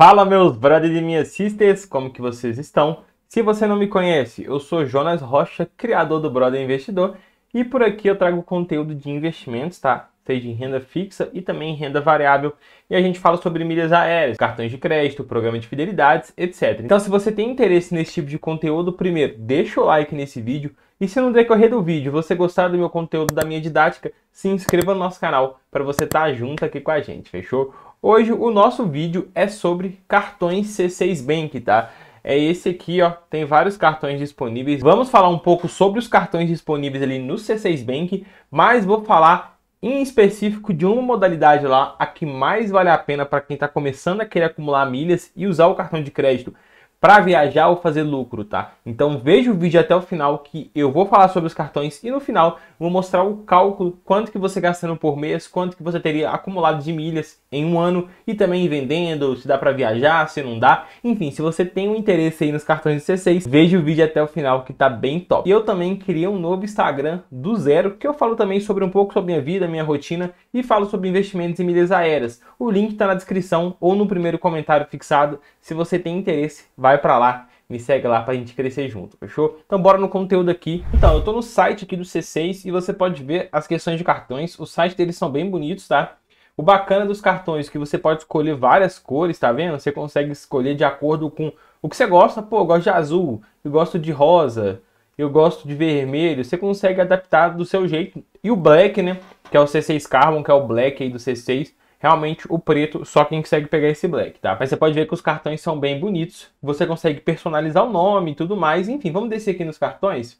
Fala meus brothers e minhas sisters, como que vocês estão? Se você não me conhece, eu sou Jonas Rocha, criador do Brother Investidor, e por aqui eu trago conteúdo de investimentos, tá? Seja em renda fixa e também em renda variável. E a gente fala sobre milhas aéreas, cartões de crédito, programa de fidelidades, etc. Então, se você tem interesse nesse tipo de conteúdo, primeiro, deixa o like nesse vídeo. E se no decorrer do vídeo você gostar do meu conteúdo, da minha didática, se inscreva no nosso canal para você estar tá junto aqui com a gente, fechou? Hoje o nosso vídeo é sobre cartões C6 Bank, tá? É esse aqui, ó, tem vários cartões disponíveis. Vamos falar um pouco sobre os cartões disponíveis ali no C6 Bank, mas vou falar em específico de uma modalidade lá, a que mais vale a pena para quem está começando a querer acumular milhas e usar o cartão de crédito para viajar ou fazer lucro, tá? Então veja o vídeo até o final que eu vou falar sobre os cartões e no final vou mostrar o cálculo, quanto que você gastando por mês, quanto que você teria acumulado de milhas em um ano e também vendendo, se dá para viajar, se não dá. Enfim, se você tem um interesse aí nos cartões de C6, veja o vídeo até o final que tá bem top. E eu também criei um novo Instagram do zero, que eu falo também sobre um pouco sobre minha vida, minha rotina e falo sobre investimentos em milhas aéreas. O link tá na descrição ou no primeiro comentário fixado. Se você tem interesse, vai para lá me segue lá para a gente crescer junto, fechou? Então bora no conteúdo aqui. Então, eu estou no site aqui do C6 e você pode ver as questões de cartões. Os sites deles são bem bonitos, tá? O bacana dos cartões é que você pode escolher várias cores, tá vendo? Você consegue escolher de acordo com o que você gosta. Pô, eu gosto de azul, eu gosto de rosa, eu gosto de vermelho. Você consegue adaptar do seu jeito. E o black, né? Que é o C6 Carbon, que é o black aí do C6. Realmente o preto, só quem consegue pegar esse black, tá? Mas você pode ver que os cartões são bem bonitos. Você consegue personalizar o nome e tudo mais. Enfim, vamos descer aqui nos cartões.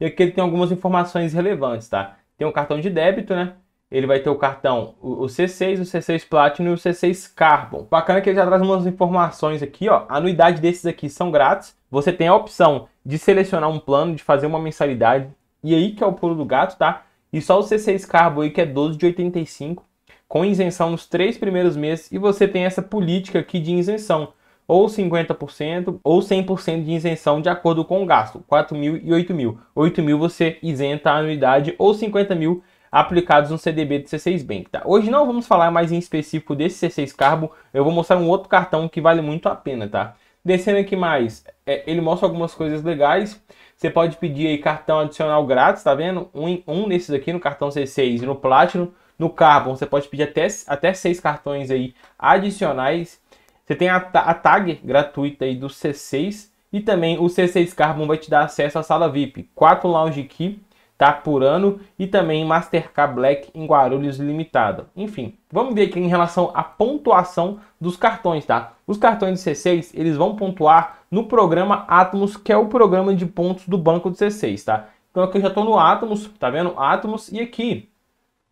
E aqui ele tem algumas informações relevantes, tá? Tem um cartão de débito, né? ele vai ter o cartão o C6, o C6 Platinum e o C6 Carbon. Bacana que ele já traz umas informações aqui, ó. A anuidade desses aqui são grátis. Você tem a opção de selecionar um plano, de fazer uma mensalidade. E aí que é o pulo do gato, tá? E só o C6 Carbon aí que é 12 de 85, com isenção nos três primeiros meses. E você tem essa política aqui de isenção. Ou 50% ou 100% de isenção de acordo com o gasto. 4 mil e 8 mil. 8 mil você isenta a anuidade ou 50 mil aplicados no CDB do C6 Bank. Tá? Hoje não vamos falar mais em específico desse C6 Carbo, eu vou mostrar um outro cartão que vale muito a pena, tá? Descendo aqui mais, é, ele mostra algumas coisas legais. Você pode pedir aí cartão adicional grátis, tá vendo? Um, um desses aqui no cartão C6 e no Platinum. No Carbon você pode pedir até, até seis cartões aí adicionais. Você tem a, a tag gratuita aí do C6 e também o C6 Carbon vai te dar acesso à sala VIP, 4 lounge key tá, por ano e também Mastercard Black em Guarulhos Limitada. Enfim, vamos ver aqui em relação à pontuação dos cartões, tá? Os cartões de C6, eles vão pontuar no programa Atomos, que é o programa de pontos do banco do C6, tá? Então aqui eu já estou no Atomos, tá vendo? Atomos e aqui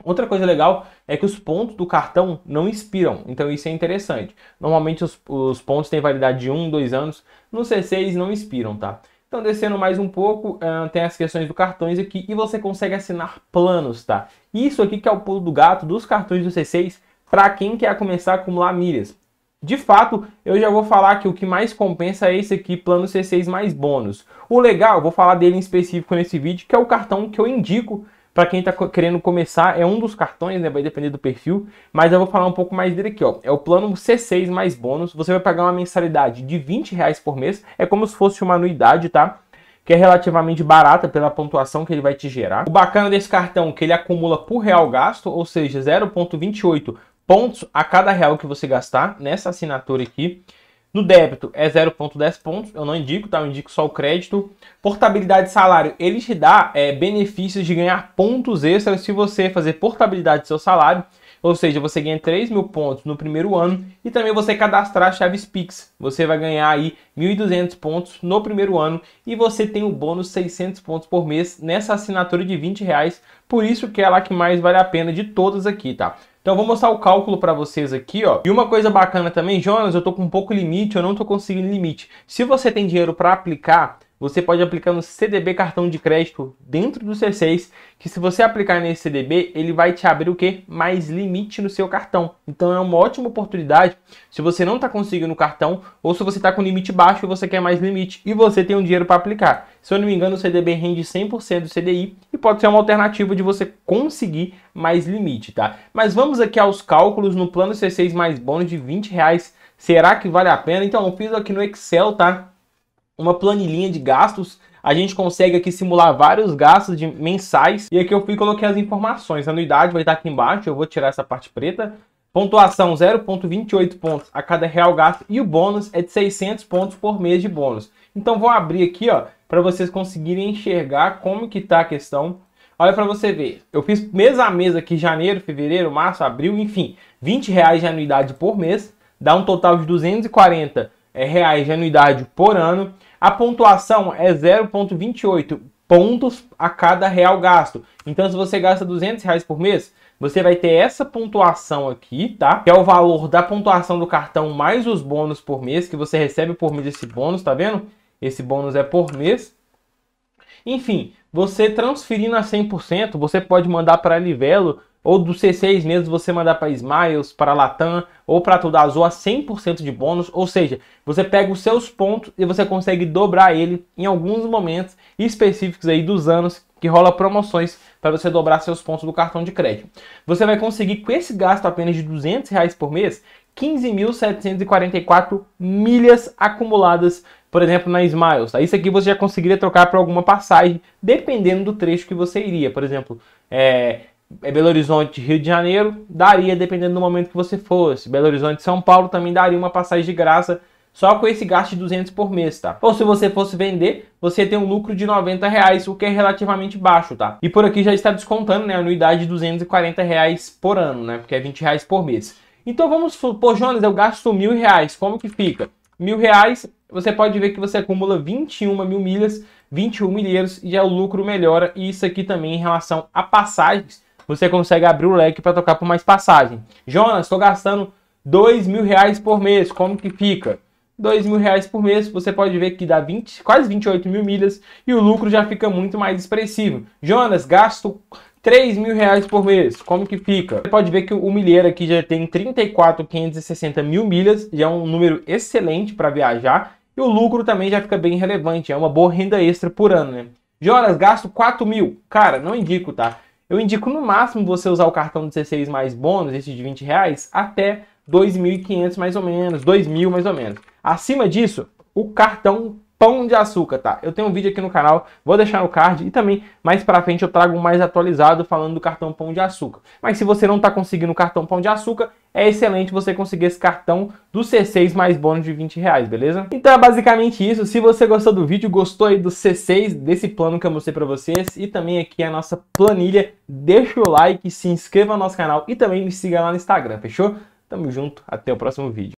Outra coisa legal é que os pontos do cartão não expiram, então isso é interessante. Normalmente os, os pontos têm validade de 1, um, 2 anos, no C6 não expiram, tá? Então, descendo mais um pouco, eh, tem as questões dos cartões aqui e você consegue assinar planos, tá? Isso aqui que é o pulo do gato dos cartões do C6 para quem quer começar a acumular milhas. De fato, eu já vou falar que o que mais compensa é esse aqui, plano C6 mais bônus. O legal, vou falar dele em específico nesse vídeo, que é o cartão que eu indico para quem está querendo começar, é um dos cartões, né? Vai depender do perfil. Mas eu vou falar um pouco mais dele aqui, ó. É o plano C6 mais bônus. Você vai pagar uma mensalidade de 20 reais por mês. É como se fosse uma anuidade, tá? que é relativamente barata pela pontuação que ele vai te gerar. O bacana desse cartão é que ele acumula por real gasto, ou seja, 0,28 pontos a cada real que você gastar nessa assinatura aqui. No débito é 0,10 pontos, eu não indico, tá? Eu indico só o crédito. Portabilidade de salário, ele te dá é, benefícios de ganhar pontos extras se você fazer portabilidade do seu salário. Ou seja, você ganha 3 mil pontos no primeiro ano e também você cadastrar chaves Pix. Você vai ganhar aí 1.200 pontos no primeiro ano e você tem o bônus 600 pontos por mês nessa assinatura de 20 reais. Por isso que é lá que mais vale a pena de todas aqui, tá? Então eu vou mostrar o cálculo para vocês aqui, ó. E uma coisa bacana também, Jonas, eu tô com pouco limite, eu não tô conseguindo limite. Se você tem dinheiro para aplicar, você pode aplicar no CDB cartão de crédito dentro do C6, que se você aplicar nesse CDB, ele vai te abrir o que? Mais limite no seu cartão. Então é uma ótima oportunidade se você não está conseguindo o cartão ou se você está com limite baixo e você quer mais limite e você tem um dinheiro para aplicar. Se eu não me engano, o CDB rende 100% do CDI e pode ser uma alternativa de você conseguir mais limite, tá? Mas vamos aqui aos cálculos no plano C6 mais bônus de 20 reais. Será que vale a pena? Então eu fiz aqui no Excel, tá? uma planilhinha de gastos. A gente consegue aqui simular vários gastos de mensais. E aqui eu fui coloquei as informações. A anuidade vai estar aqui embaixo, eu vou tirar essa parte preta. Pontuação 0.28 pontos a cada real gasto e o bônus é de 600 pontos por mês de bônus. Então vou abrir aqui, ó, para vocês conseguirem enxergar como que está a questão. Olha para você ver, eu fiz mês a mês aqui, janeiro, fevereiro, março, abril, enfim, 20 reais de anuidade por mês, dá um total de 240 é, reais de anuidade por ano. A pontuação é 0,28 pontos a cada real gasto. Então, se você gasta 200 reais por mês, você vai ter essa pontuação aqui, tá? Que é o valor da pontuação do cartão mais os bônus por mês, que você recebe por mês esse bônus, tá vendo? Esse bônus é por mês. Enfim, você transferindo a 100%, você pode mandar para a Livelo ou do C6 mesmo você mandar para Smiles, para Latam ou para toda a Zoa 100% de bônus, ou seja, você pega os seus pontos e você consegue dobrar ele em alguns momentos específicos aí dos anos que rola promoções para você dobrar seus pontos do cartão de crédito. Você vai conseguir com esse gasto apenas de 200 reais por mês 15.744 milhas acumuladas, por exemplo, na Smiles. Tá? Isso aqui você já conseguiria trocar para alguma passagem, dependendo do trecho que você iria. Por exemplo, é, é, Belo Horizonte, Rio de Janeiro, daria, dependendo do momento que você fosse. Belo Horizonte, São Paulo também daria uma passagem de graça só com esse gasto de 200 por mês, tá? Ou se você fosse vender, você tem um lucro de 90 reais, o que é relativamente baixo, tá? E por aqui já está descontando, né, a anuidade de 240 reais por ano, né, porque é 20 reais por mês. Então vamos supor, Jonas, eu gasto mil reais, como que fica? Mil reais, você pode ver que você acumula 21 mil milhas, 21 milheiros, e já é o lucro melhora, e isso aqui também em relação a passagens, você consegue abrir o leque para tocar por mais passagem. Jonas, estou gastando dois mil reais por mês, como que fica? dois mil reais por mês, você pode ver que dá 20, quase 28 mil milhas e o lucro já fica muito mais expressivo. Jonas, gasto três mil reais por mês, como que fica? Você pode ver que o milheiro aqui já tem 34,560 mil milhas, já é um número excelente para viajar e o lucro também já fica bem relevante, é uma boa renda extra por ano, né? Jonas, gasto 4 mil. Cara, não indico, tá? eu indico no máximo você usar o cartão 16 mais bônus, esse de 20 reais, até 2.500 mais ou menos, 2.000 mais ou menos. Acima disso, o cartão pão de açúcar, tá? Eu tenho um vídeo aqui no canal, vou deixar no card e também mais para frente eu trago mais atualizado falando do cartão pão de açúcar. Mas se você não está conseguindo o cartão pão de açúcar, é excelente você conseguir esse cartão do C6 mais bônus de 20 reais, beleza? Então é basicamente isso. Se você gostou do vídeo, gostou aí do C6, desse plano que eu mostrei para vocês e também aqui a nossa planilha, deixa o like, se inscreva no nosso canal e também me siga lá no Instagram, fechou? Tamo junto, até o próximo vídeo.